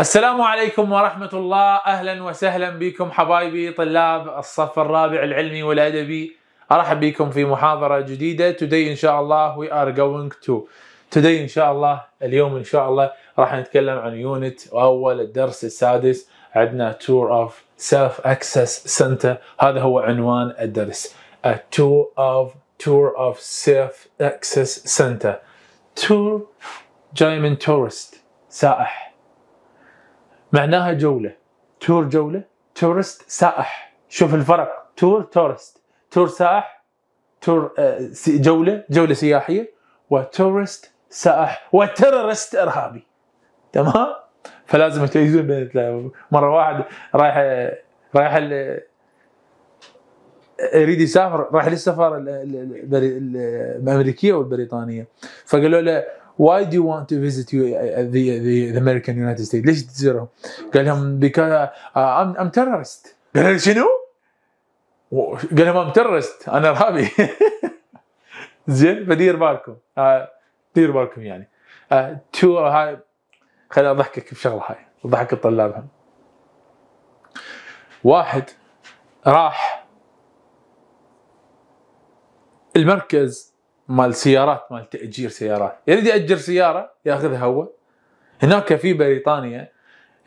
السلام عليكم ورحمة الله أهلا وسهلا بكم حبايبي طلاب الصف الرابع العلمي والأدبي أرحب بكم في محاضرة جديدة today إن شاء الله we are going to today إن شاء الله اليوم إن شاء الله راح نتكلم عن يونت وأول الدرس السادس عندنا tour of self access center هذا هو عنوان الدرس a tour of tour of self access center tour جاي من tourist سائح معناها جوله تور جوله تورست سائح شوف الفرق تور تورست تور سائح تور آه، جوله جوله سياحيه وتورست سائح وتررست ارهابي تمام فلازم تميزون بين مره واحد رايح رايح يريد يسافر راح للسفاره الامريكيه والبريطانيه فقالوا له why do you want to visit you, uh, uh, the, the, the American United States ليش تزورهم قال لهم because uh, I'm, I'm terrorist قال لهم شنو قال لهم I'm terrorist أنا إرهابي زين فدير بالكم آه، دير بالكم يعني آه، تو آه، هاي خليني أضحكك بشغلة هاي أضحك الطلاب هم واحد راح المركز مال سيارات مال تاجير سيارات يريد ياجر سياره ياخذها هو هناك في بريطانيا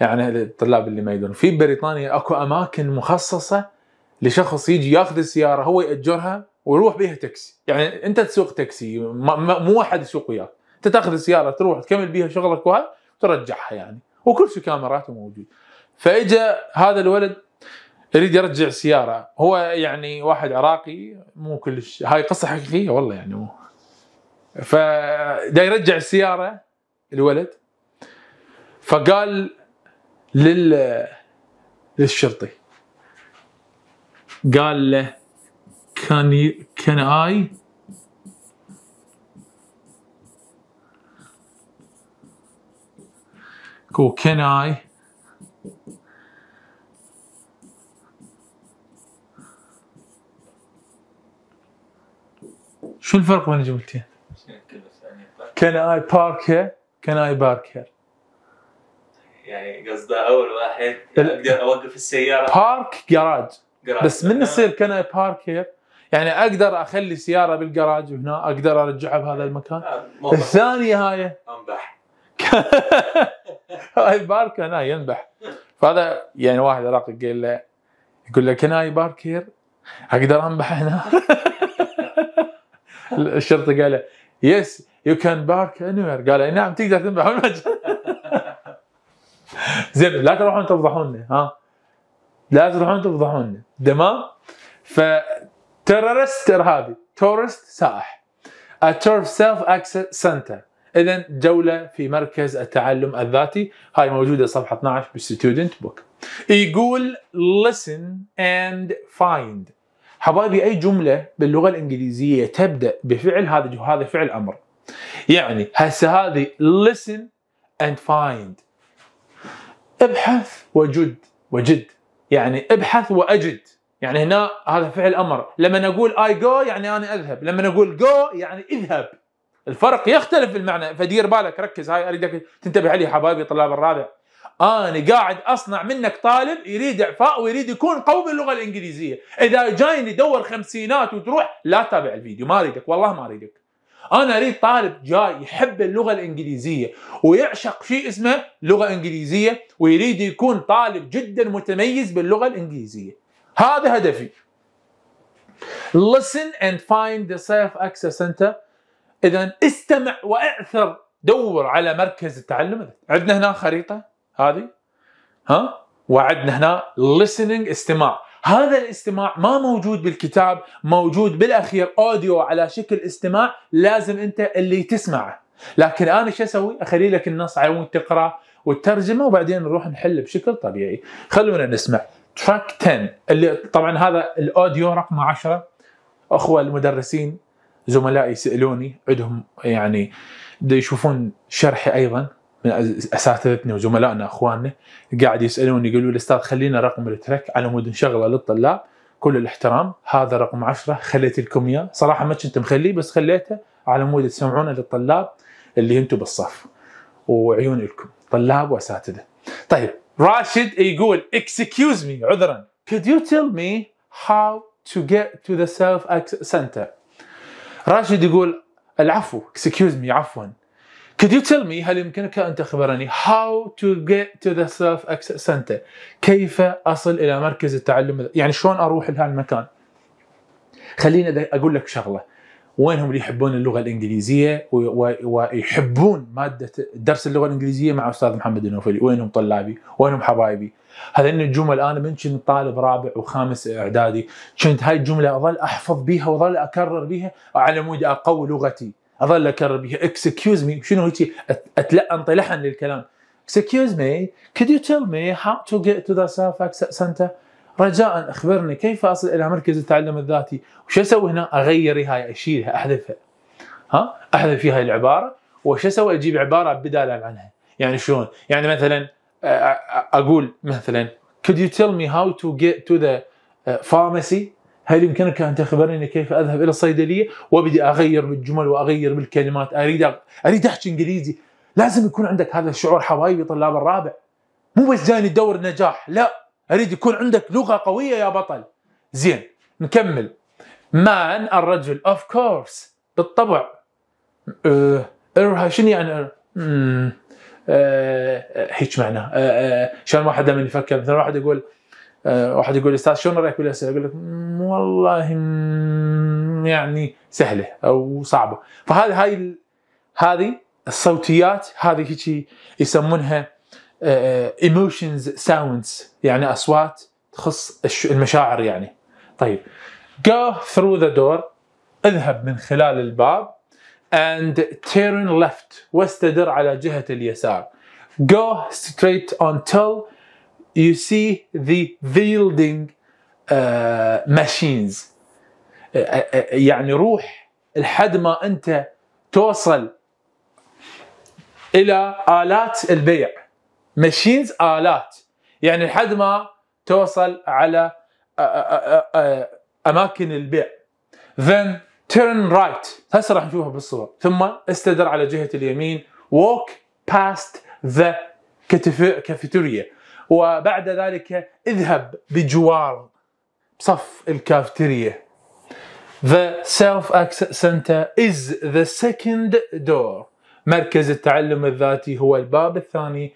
يعني الطلاب اللي ما يدرون في بريطانيا اكو اماكن مخصصه لشخص يجي ياخذ السياره هو ياجرها ويروح بيها تاكسي يعني انت تسوق تاكسي مو واحد يسوق وياك انت تاخذ السياره تروح تكمل بيها شغلك وهاي وترجعها يعني وكل شيء كاميراته موجود فاجا هذا الولد يريد يرجع سياره هو يعني واحد عراقي مو كلش هاي قصه حقيقيه والله يعني مو فدا يرجع السياره الولد فقال لل للشرطي قال له كان كان اي كو كان اي شو الفرق بين الجملتين؟ كان اي بارك هير كان اي بارك هير يعني قصده اول واحد يعني اقدر اوقف السياره بارك جراج بس من يصير كان اي بارك هير يعني اقدر اخلي سياره بالجراج وهنا اقدر ارجعها بهذا إيه. المكان آه، الثانيه هاي انبح هاي بارك هنا ينبح فهذا يعني واحد عراقي قال له يقول له كان اي بارك هير اقدر انبح هنا الشرطي قال له يس يو كان بارك وير قال نعم تقدر تنبح زين لا تروحون تفضحوني ها لا تروحون تفضحوني تمام ف فتررست ارهابي تورست سائح اترف سيلف اكسس سنتر اذا جوله في مركز التعلم الذاتي هاي موجوده صفحه 12 بالستودنت بوك يقول listen and find حبايبي اي جمله باللغه الانجليزيه تبدا بفعل هذا هذا فعل امر يعني هسه هذه listen and find ابحث وجد وجد يعني ابحث واجد يعني هنا هذا فعل امر لما نقول اي جو يعني انا اذهب لما نقول جو يعني اذهب الفرق يختلف في المعنى فدير بالك ركز هاي اريدك تنتبه عليه حبايبي طلاب الرابع انا قاعد اصنع منك طالب يريد اعفاء ويريد يكون قوي باللغه الانجليزيه، اذا جايني دور خمسينات وتروح لا تابع الفيديو ما اريدك والله ما اريدك. انا اريد طالب جاي يحب اللغه الانجليزيه ويعشق شيء اسمه لغه انجليزيه ويريد يكون طالب جدا متميز باللغه الانجليزيه. هذا هدفي. Listen and find the safe access center. اذا استمع واعثر دور على مركز التعلم عندنا هنا خريطه هذه ها وعدنا هنا listening استماع هذا الاستماع ما موجود بالكتاب موجود بالاخير اوديو على شكل استماع لازم انت اللي تسمعه لكن انا شو اسوي اخلي لك النص على تقراه والترجمه وبعدين نروح نحل بشكل طبيعي خلونا نسمع تراك 10 اللي طبعا هذا الاوديو رقم 10 اخوه المدرسين زملائي سالوني عندهم يعني يشوفون شرحي ايضا من اساتذتنا وزملائنا اخواننا قاعد يسالون يقولوا لي استاذ خلينا رقم التراك على مود نشغله للطلاب كل الاحترام هذا رقم عشرة خليت لكم اياه صراحه ما كنت مخليه بس خليته على مود تسمعونه للطلاب اللي انتم بالصف وعيون لكم طلاب واساتذه طيب راشد يقول اكسكيوز مي عذرا could you tell me how to get to the self center راشد يقول العفو اكسكيوز مي عفوا Could you tell me هل يمكنك أن تخبرني how to get to the self access center كيف أصل إلى مركز التعلم يعني شلون أروح لهذا المكان خليني أقول لك شغلة وينهم اللي يحبون اللغة الإنجليزية ويحبون مادة درس اللغة الإنجليزية مع أستاذ محمد النوفلي وينهم طلابي وينهم حبايبي هذين الجمل أنا من كنت طالب رابع وخامس إعدادي كنت هاي الجملة أظل أحفظ بيها وأظل أكرر بيها على مود أقوي لغتي اظل اكرر اكسكيوز مي شنو هيك اتلقن طلحن للكلام اكسكيوز مي كود يو تيل مي هاو تو جيت تو ذا سيلف اكسس سنتر رجاء اخبرني كيف اصل الى مركز التعلم الذاتي وش اسوي هنا اغير هاي اشيلها احذفها ها احذف فيها العباره وش اسوي اجيب عباره بدالا عنها يعني شلون يعني مثلا اقول مثلا could you tell me how to get to the آه، pharmacy هل يمكنك ان تخبرني كيف اذهب الى الصيدليه وابدي اغير بالجمل واغير بالكلمات اريد أغ... اريد احكي انجليزي لازم يكون عندك هذا الشعور حبايبي طلاب الرابع مو بس جاني دور نجاح لا اريد يكون عندك لغه قويه يا بطل زين نكمل مان الرجل اوف كورس بالطبع ايرها ارها شنو يعني أه، أه، أه، هيك معنى شلون واحد لما يفكر مثلا واحد يقول آه، واحد يقول لي استاذ شلون رايك بالاسئله؟ اقول لك والله يعني سهله او صعبه، فهذه هاي هذه الصوتيات هذه هيك يسمونها ايموشنز آه، ساوندز يعني اصوات تخص المشاعر يعني. طيب go through the door اذهب من خلال الباب and turn left واستدر على جهه اليسار. go straight until you see the building uh, machines uh, uh, uh, يعني روح لحد ما انت توصل الى الات البيع ماشينز الات يعني لحد ما توصل على اماكن البيع then turn right هسه راح نشوفها بالصور ثم استدر على جهه اليمين walk past the cafeteria وبعد ذلك اذهب بجوار صف الكافتيريا The Self-Access Center is the second door مركز التعلم الذاتي هو الباب الثاني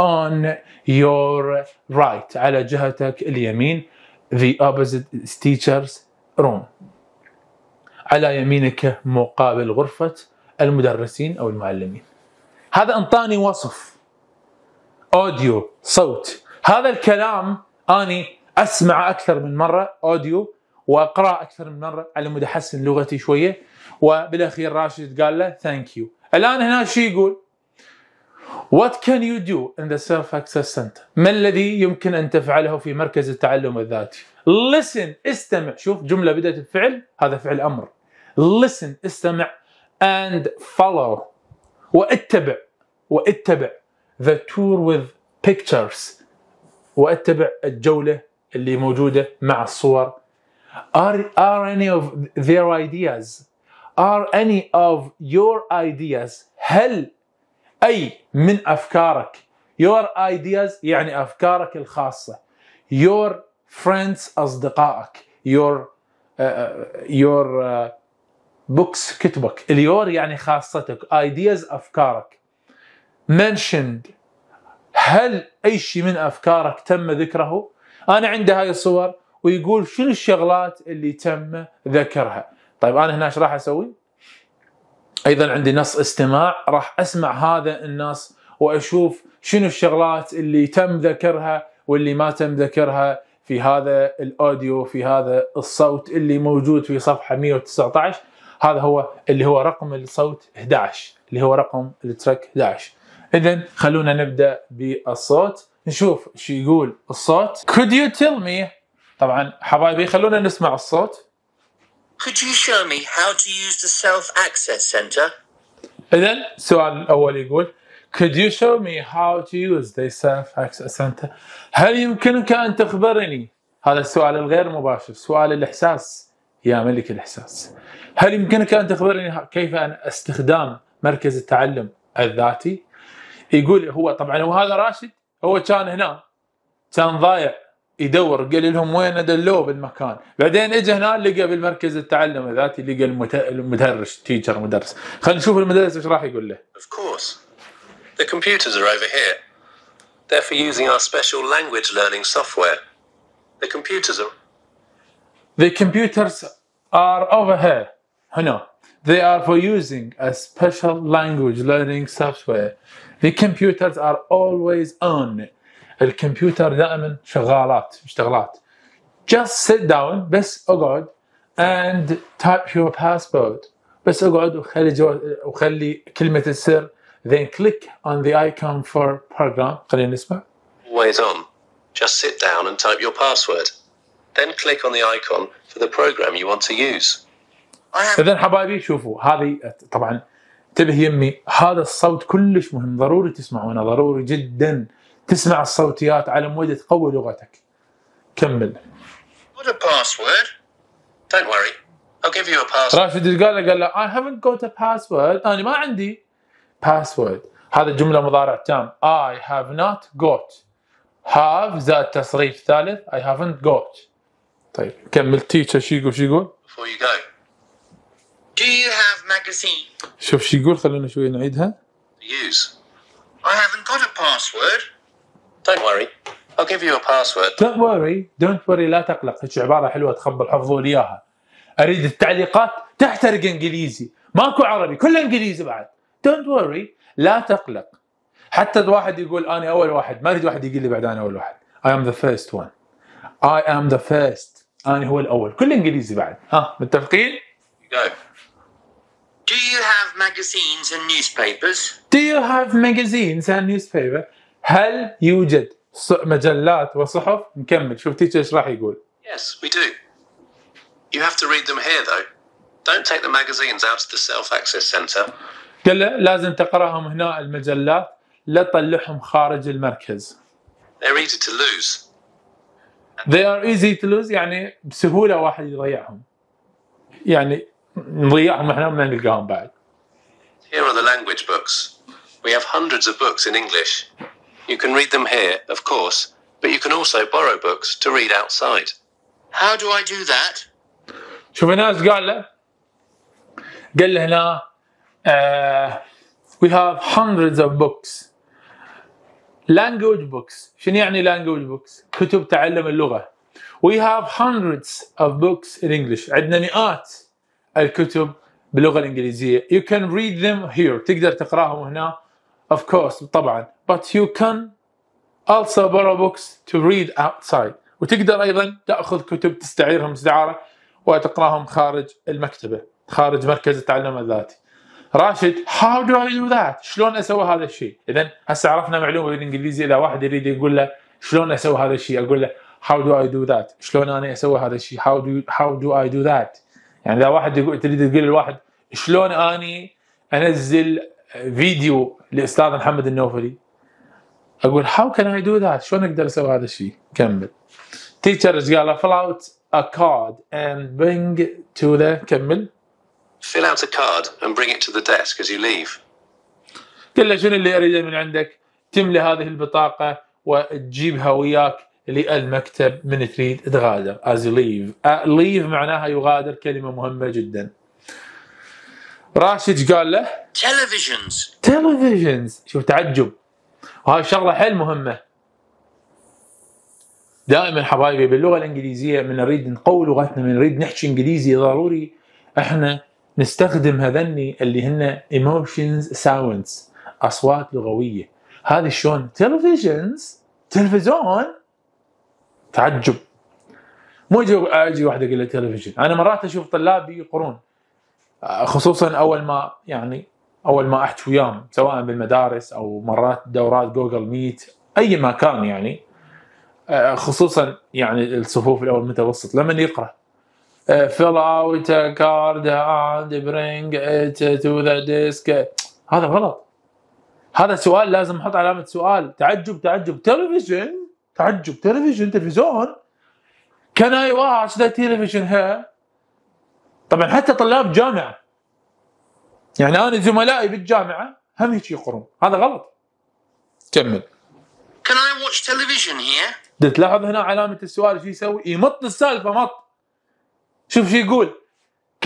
on your right على جهتك اليمين the opposite teacher's room على يمينك مقابل غرفة المدرسين أو المعلمين هذا أنطاني وصف اوديو صوت هذا الكلام اني اسمع اكثر من مره اوديو واقرا اكثر من مره على مود احسن لغتي شويه وبالاخير راشد قال له ثانك يو الان هنا شو يقول؟ What can you do in the self-access center؟ ما الذي يمكن ان تفعله في مركز التعلم الذاتي؟ Listen استمع شوف جمله بدات بفعل هذا فعل امر Listen استمع and follow واتبع واتبع the tour with pictures واتبع الجوله اللي موجوده مع الصور are, are any of their ideas are any of your ideas هل اي من افكارك your ideas يعني افكارك الخاصه your friends اصدقائك your uh, uh your uh, books كتبك اليور يعني خاصتك ideas افكارك منشند هل اي شيء من افكارك تم ذكره؟ انا عندي هاي الصور ويقول شنو الشغلات اللي تم ذكرها؟ طيب انا هنا ايش راح اسوي؟ ايضا عندي نص استماع راح اسمع هذا النص واشوف شنو الشغلات اللي تم ذكرها واللي ما تم ذكرها في هذا الاوديو في هذا الصوت اللي موجود في صفحه 119 هذا هو اللي هو رقم الصوت 11 اللي هو رقم التراك 11 اذا خلونا نبدا بالصوت نشوف شو يقول الصوت could you tell me طبعا حبايبي خلونا نسمع الصوت could you show me how to use the self access center اذا السؤال الاول يقول could you show me how to use the self access center هل يمكنك ان تخبرني هذا السؤال الغير مباشر سؤال الاحساس يا ملك الاحساس هل يمكنك ان تخبرني كيف ان استخدام مركز التعلم الذاتي يقول هو طبعا هو هذا راشد هو كان هنا كان ضايع يدور قال لهم وين ادلوه بالمكان بعدين اجى هنا لقى بالمركز التعلم الذاتي لقى المدرس تيتشر مدرس خلينا نشوف المدرس ايش راح يقول له Of course the computers are over here they're for using our special language learning software the computers are the computers are over here هنا they are for using a special language learning software The computers are always on الكمبيوتر دائما شغالات on. just sit down بس اقعد and type your password بس اقعد وخلي جو... وخلي كلمة السر then click on the icon for program خلينا نسمع always on just sit down and type your password then click on the icon for the program you want to use اذا حبايبي شوفوا هذه طبعا انتبه يمي هذا الصوت كلش مهم ضروري تسمعونه ضروري جدا تسمع الصوتيات على مود تقوي لغتك كمل What a password. Don't worry. I'll give you a password. راشد قال له قال له I haven't got a password. أنا ما عندي password. هذا جملة مضارع تام. I have not got. have زائد تصريف ثالث I haven't got. طيب كمل تيتشر شو يقول شو يقول؟ Before you go. Do you have magazine. شوف شو يقول خلونا شوي نعيدها. Use. I haven't got a password. Don't worry. I'll give you a password. Don't worry. Don't worry لا تقلق. هيك عبارة حلوة تخبر حفظوا لي إياها. أريد التعليقات تحترق إنجليزي. ماكو عربي كله إنجليزي بعد. Don't worry لا تقلق. حتى الواحد يقول أنا أول واحد ما أريد واحد يقول لي بعد أنا أول واحد. I am the first one. I am the first. أنا هو الأول. كله إنجليزي بعد. ها متفقين؟ Go. Do you have magazines and newspapers? Do you have magazines and newspapers? هل يوجد مجلات وصحف؟ نكمل شوف تيتشر ايش راح يقول. Yes, we do. You have to read them here though. Don't take the magazines out to the self-access center. قال له لازم تقراهم هنا المجلات لا تطلعهم خارج المركز. They're easy to lose. They are easy to lose يعني بسهولة واحد يضيعهم. يعني We are وما نلقاهم back. Here are the language books. We have hundreds of books in English. You can read them here, of course, but you can also borrow books to read outside. How do I do that? شوف ناس قال له قال له هنا uh, we have hundreds of books language books شنو يعني language books كتب تعلم اللغة we have hundreds of books in English عندنا مئات الكتب باللغه الانجليزيه you can read them here تقدر تقراهم هنا of course طبعا but you can also borrow books to read outside وتقدر ايضا تاخذ كتب تستعيرهم استعاره وتقراهم خارج المكتبه خارج مركز التعلم الذاتي راشد how do I do that شلون اسوي هذا الشيء اذا هسه عرفنا معلومه بالانجليزي اذا واحد يريد يقول له شلون اسوي هذا الشيء اقول له how do I do that شلون انا اسوي هذا الشيء how do how do I do that يعني اذا واحد يقول تريد تقول لواحد شلون اني انزل فيديو لاستاذ محمد النوفلي اقول هاو كان اي دو ذات شلون اقدر اسوي هذا الشيء كمل تيتشرز قال fill out a card and bring to the كمل fill out a card and bring it to the desk as you leave قل له شنو اللي اريده من عندك تملي هذه البطاقه وتجيبها وياك للمكتب من تريد تغادر از ليف ليف معناها يغادر كلمه مهمه جدا راشد قال له تلفزيونز تلفزيونز شوف تعجب وهذه شغله حيل مهمه دائما حبايبي باللغه الانجليزيه من نريد نقوي لغتنا من نريد نحكي انجليزي ضروري احنا نستخدم هذني اللي هن ايموشنز ساوندز اصوات لغويه هذه شلون تلفزيونز تلفزيون تعجب مو اجي اجي واحد اقول له تلفزيون انا مرات اشوف طلابي يقرون خصوصا اول ما يعني اول ما احكي وياهم سواء بالمدارس او مرات دورات جوجل ميت اي مكان يعني آه، خصوصا يعني الصفوف الاول المتوسط لما يقرا fill out a card and bring it to the desk هذا غلط هذا سؤال لازم نحط علامه سؤال تعجب تعجب تلفزيون تعجب تلفزيون تلفزيون كان اي واتش ذا تلفزيون ها طبعا حتى طلاب جامعه يعني انا زملائي بالجامعه هم هيك يقرون هذا غلط كمل Can I watch television here? تلاحظ هنا علامة السؤال شو يسوي؟ يمط السالفة مط شوف شو يقول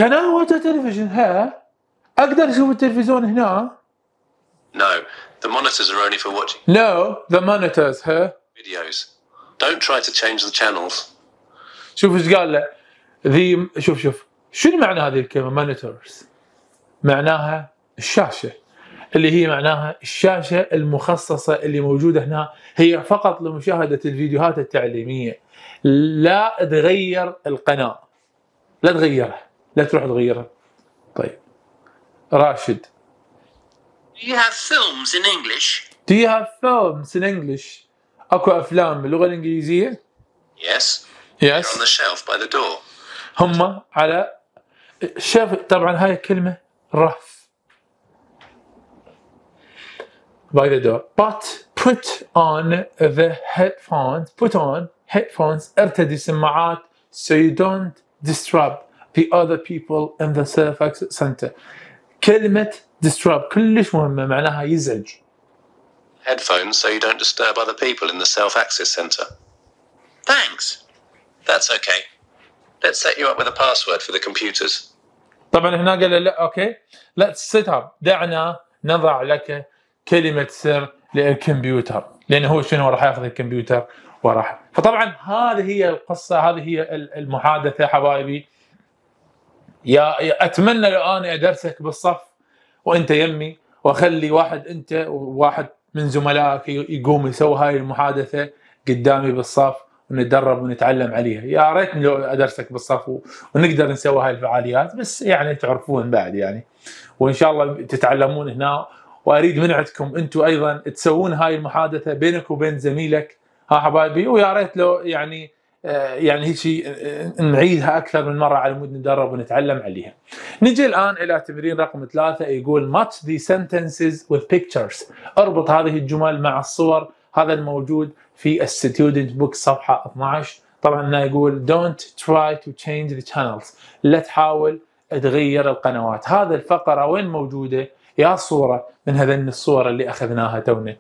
Can I watch television here? أقدر أشوف التلفزيون هنا؟ No, the monitors are only for watching. No, the monitors here videos. Don't try to change the channels. شوف ايش قال له ذي شوف شوف شنو معنى هذه الكلمه مانيتورز؟ معناها الشاشه اللي هي معناها الشاشه المخصصه اللي موجوده هنا هي فقط لمشاهده الفيديوهات التعليميه لا تغير القناه لا تغيرها لا تروح تغيرها طيب راشد Do you have films in English? Do you have films in English? اكو افلام باللغه الانجليزيه يس يس on the shelf by the door هم على شاف طبعا هاي كلمه رف by the door but put on the headphones put on headphones ارتدي سماعات so you don't disrupt the other people in the Fairfax center كلمة disrupt كلش مهمة معناها يزعج headphones so you don't disturb other people in the self access center. Thanks. That's okay. Let's set you up with a password for the computers. طبعا هنا قال له لا اوكي let's set up دعنا نضع لك كلمه سر للكمبيوتر لانه هو شنو راح ياخذ الكمبيوتر وراح فطبعا هذه هي القصه هذه هي المحادثه حبايبي يا اتمنى لو انا ادرسك بالصف وانت يمي واخلي واحد انت وواحد من زملائك يقوم يسوي هاي المحادثه قدامي بالصف ونتدرب ونتعلم عليها يا ريت لو ادرسك بالصف ونقدر نسوي هاي الفعاليات بس يعني تعرفون بعد يعني وان شاء الله تتعلمون هنا واريد من عندكم انتم ايضا تسوون هاي المحادثه بينك وبين زميلك ها حبايبي ويا ريت لو يعني آه، يعني هيك آه، آه، نعيدها اكثر من مره على مود ندرب ونتعلم عليها. نجي الان الى تمرين رقم ثلاثه يقول match the sentences with pictures اربط هذه الجمل مع الصور هذا الموجود في الستودنت بوك صفحه 12 طبعا هنا يقول don't try to change the channels لا تحاول تغير القنوات هذا الفقره وين موجوده؟ يا صوره من هذين الصور اللي اخذناها تونا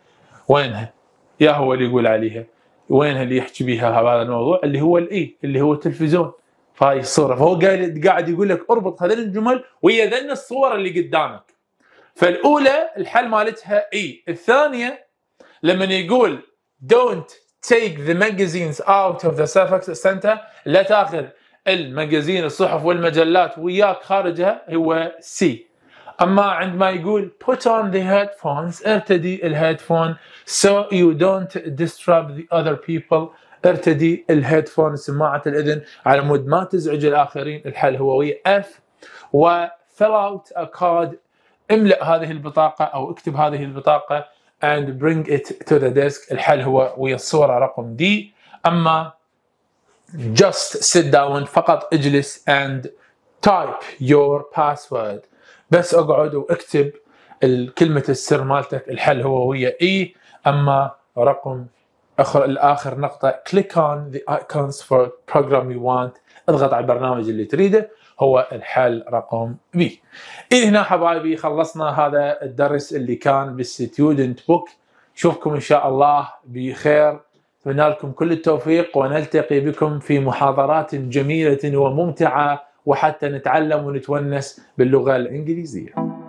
وينها؟ يا هو اللي يقول عليها وينها اللي يحكي بيها هذا الموضوع اللي هو الاي اللي هو التلفزيون فهاي الصوره فهو قاعد قاعد يقول لك اربط هذين الجمل ويا ذن الصور اللي قدامك فالاولى الحل مالتها اي الثانيه لما يقول don't take the magazines out of the suffix center لا تاخذ المجازين الصحف والمجلات وياك خارجها هو سي اما عندما يقول put on the headphones ارتدي الهيدفون so you don't disturb the other people ارتدي الهيدفون سماعه الاذن على مود ما تزعج الاخرين الحل هو ويا اف و fill out a card املأ هذه البطاقة أو اكتب هذه البطاقة and bring it to the desk الحل هو ويا الصورة رقم دي أما just sit down فقط اجلس and type your password بس اقعد واكتب كلمه السر مالتك الحل هو ويا اي اما رقم اخر الاخر نقطه كليك اون ذا ايكونز فور بروجرام يو وانت اضغط على البرنامج اللي تريده هو الحل رقم بي الى هنا حبايبي خلصنا هذا الدرس اللي كان بالستودنت بوك شوفكم ان شاء الله بخير اتمنى لكم كل التوفيق ونلتقي بكم في محاضرات جميله وممتعه وحتى نتعلم ونتونس باللغه الانجليزيه.